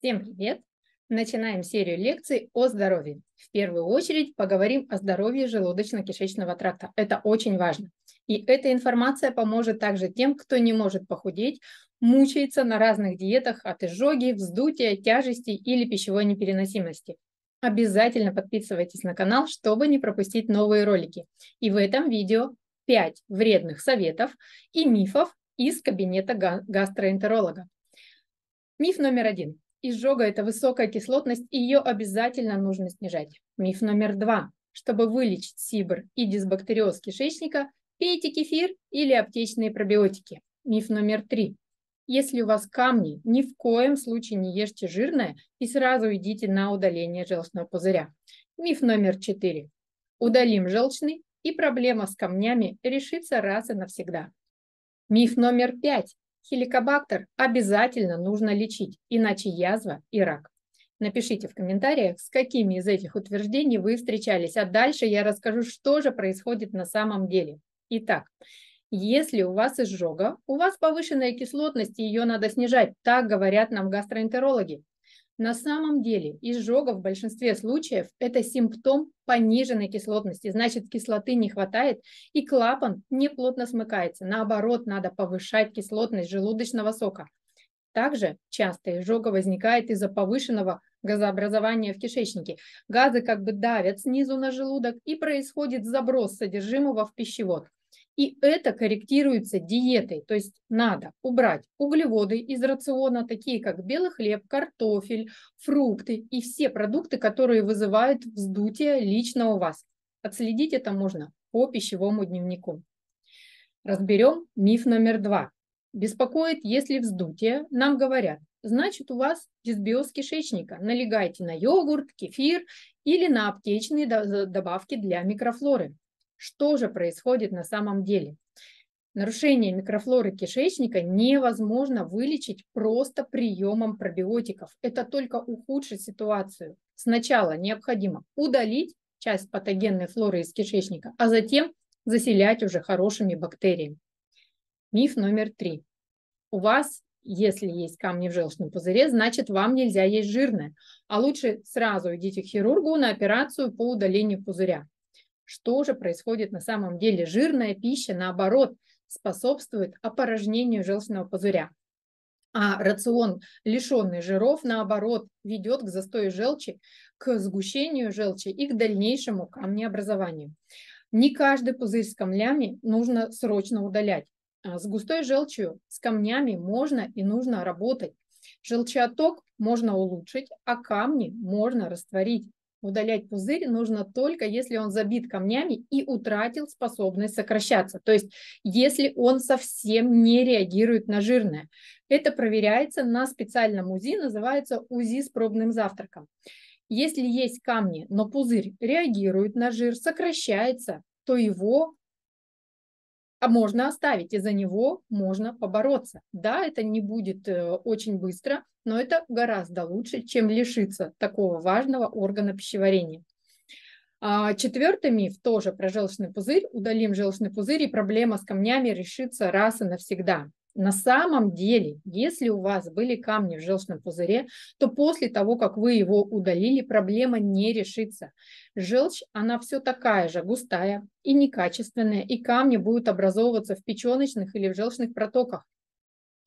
Всем привет! Начинаем серию лекций о здоровье. В первую очередь поговорим о здоровье желудочно-кишечного тракта. Это очень важно. И эта информация поможет также тем, кто не может похудеть, мучается на разных диетах от изжоги, вздутия, тяжести или пищевой непереносимости. Обязательно подписывайтесь на канал, чтобы не пропустить новые ролики. И в этом видео 5 вредных советов и мифов из кабинета га гастроэнтеролога. Миф номер один. Изжога – это высокая кислотность, и ее обязательно нужно снижать. Миф номер два. Чтобы вылечить сибр и дисбактериоз кишечника, пейте кефир или аптечные пробиотики. Миф номер три. Если у вас камни, ни в коем случае не ешьте жирное и сразу идите на удаление желчного пузыря. Миф номер четыре. Удалим желчный, и проблема с камнями решится раз и навсегда. Миф номер пять. Хеликобактер обязательно нужно лечить, иначе язва и рак. Напишите в комментариях, с какими из этих утверждений вы встречались, а дальше я расскажу, что же происходит на самом деле. Итак, если у вас изжога, у вас повышенная кислотность, и ее надо снижать, так говорят нам гастроэнтерологи. На самом деле изжога в большинстве случаев – это симптом пониженной кислотности, значит кислоты не хватает и клапан неплотно смыкается. Наоборот, надо повышать кислотность желудочного сока. Также часто изжога возникает из-за повышенного газообразования в кишечнике. Газы как бы давят снизу на желудок и происходит заброс содержимого в пищевод. И это корректируется диетой, то есть надо убрать углеводы из рациона, такие как белый хлеб, картофель, фрукты и все продукты, которые вызывают вздутие лично у вас. Отследить это можно по пищевому дневнику. Разберем миф номер два. Беспокоит, если вздутие, нам говорят, значит у вас дисбиоз кишечника. Налегайте на йогурт, кефир или на аптечные добавки для микрофлоры. Что же происходит на самом деле? Нарушение микрофлоры кишечника невозможно вылечить просто приемом пробиотиков. Это только ухудшит ситуацию. Сначала необходимо удалить часть патогенной флоры из кишечника, а затем заселять уже хорошими бактериями. Миф номер три. У вас, если есть камни в желчном пузыре, значит вам нельзя есть жирное, а лучше сразу идите к хирургу на операцию по удалению пузыря что же происходит на самом деле. Жирная пища, наоборот, способствует опорожнению желчного пузыря. А рацион, лишенный жиров, наоборот, ведет к застою желчи, к сгущению желчи и к дальнейшему камнеобразованию. Не каждый пузырь с камнями нужно срочно удалять. А с густой желчью, с камнями можно и нужно работать. Желчеоток можно улучшить, а камни можно растворить удалять пузырь нужно только, если он забит камнями и утратил способность сокращаться. То есть, если он совсем не реагирует на жирное. Это проверяется на специальном УЗИ, называется УЗИ с пробным завтраком. Если есть камни, но пузырь реагирует на жир, сокращается, то его а можно оставить, и за него можно побороться. Да, это не будет э, очень быстро, но это гораздо лучше, чем лишиться такого важного органа пищеварения. А, четвертый миф тоже про желчный пузырь. Удалим желчный пузырь, и проблема с камнями решится раз и навсегда. На самом деле, если у вас были камни в желчном пузыре, то после того, как вы его удалили, проблема не решится. Желчь, она все такая же, густая и некачественная, и камни будут образовываться в печеночных или в желчных протоках.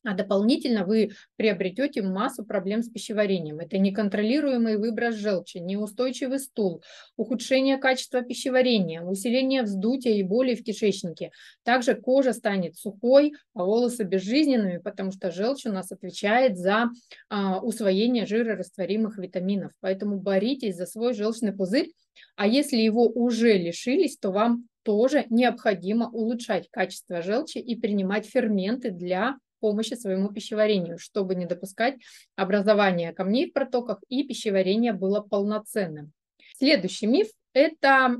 А дополнительно вы приобретете массу проблем с пищеварением. Это неконтролируемый выброс желчи, неустойчивый стул, ухудшение качества пищеварения, усиление вздутия и боли в кишечнике. Также кожа станет сухой, а волосы безжизненными, потому что желчь у нас отвечает за а, усвоение жирорастворимых витаминов. Поэтому боритесь за свой желчный пузырь. А если его уже лишились, то вам тоже необходимо улучшать качество желчи и принимать ферменты для помощи своему пищеварению, чтобы не допускать образования камней в протоках и пищеварение было полноценным. Следующий миф – это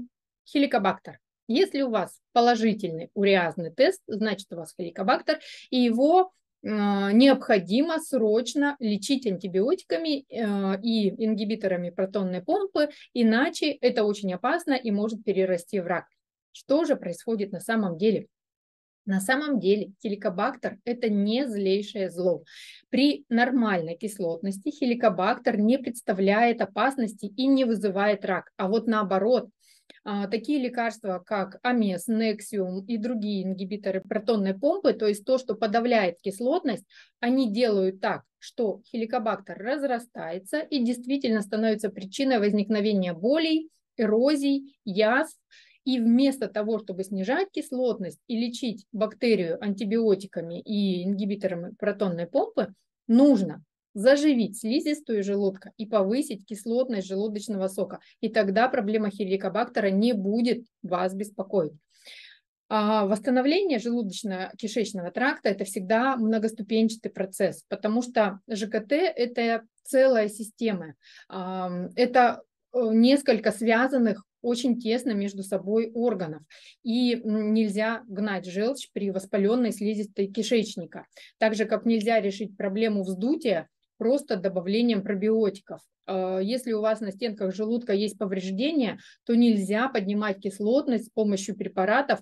хеликобактер. Если у вас положительный уриазный тест, значит у вас хеликобактер, и его э, необходимо срочно лечить антибиотиками э, и ингибиторами протонной помпы, иначе это очень опасно и может перерасти в рак. Что же происходит на самом деле? На самом деле хеликобактер – это не злейшее зло. При нормальной кислотности хеликобактер не представляет опасности и не вызывает рак. А вот наоборот, а, такие лекарства, как АМЕС, Нексиум и другие ингибиторы протонной помпы, то есть то, что подавляет кислотность, они делают так, что хеликобактер разрастается и действительно становится причиной возникновения болей, эрозий, язв и вместо того, чтобы снижать кислотность и лечить бактерию антибиотиками и ингибиторами протонной помпы, нужно заживить слизистую желудка и повысить кислотность желудочного сока. И тогда проблема хеликобактера не будет вас беспокоить. А восстановление желудочно-кишечного тракта – это всегда многоступенчатый процесс, потому что ЖКТ – это целая система. Это э, несколько связанных очень тесно между собой органов, и нельзя гнать желчь при воспаленной слизистой кишечника. Так же, как нельзя решить проблему вздутия просто добавлением пробиотиков. А, если у вас на стенках желудка есть повреждения, то нельзя поднимать кислотность с помощью препаратов,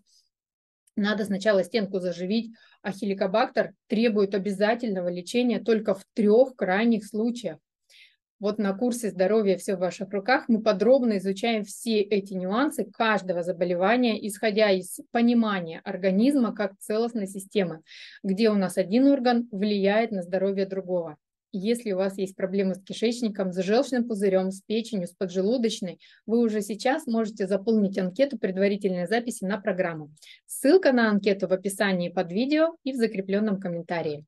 надо сначала стенку заживить, а хеликобактер требует обязательного лечения только в трех крайних случаях. Вот на курсе «Здоровье все в ваших руках» мы подробно изучаем все эти нюансы каждого заболевания, исходя из понимания организма как целостной системы, где у нас один орган влияет на здоровье другого. Если у вас есть проблемы с кишечником, с желчным пузырем, с печенью, с поджелудочной, вы уже сейчас можете заполнить анкету предварительной записи на программу. Ссылка на анкету в описании под видео и в закрепленном комментарии.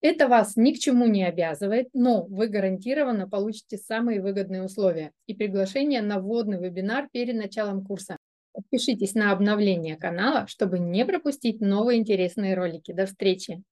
Это вас ни к чему не обязывает, но вы гарантированно получите самые выгодные условия и приглашение на вводный вебинар перед началом курса. Подпишитесь на обновление канала, чтобы не пропустить новые интересные ролики. До встречи!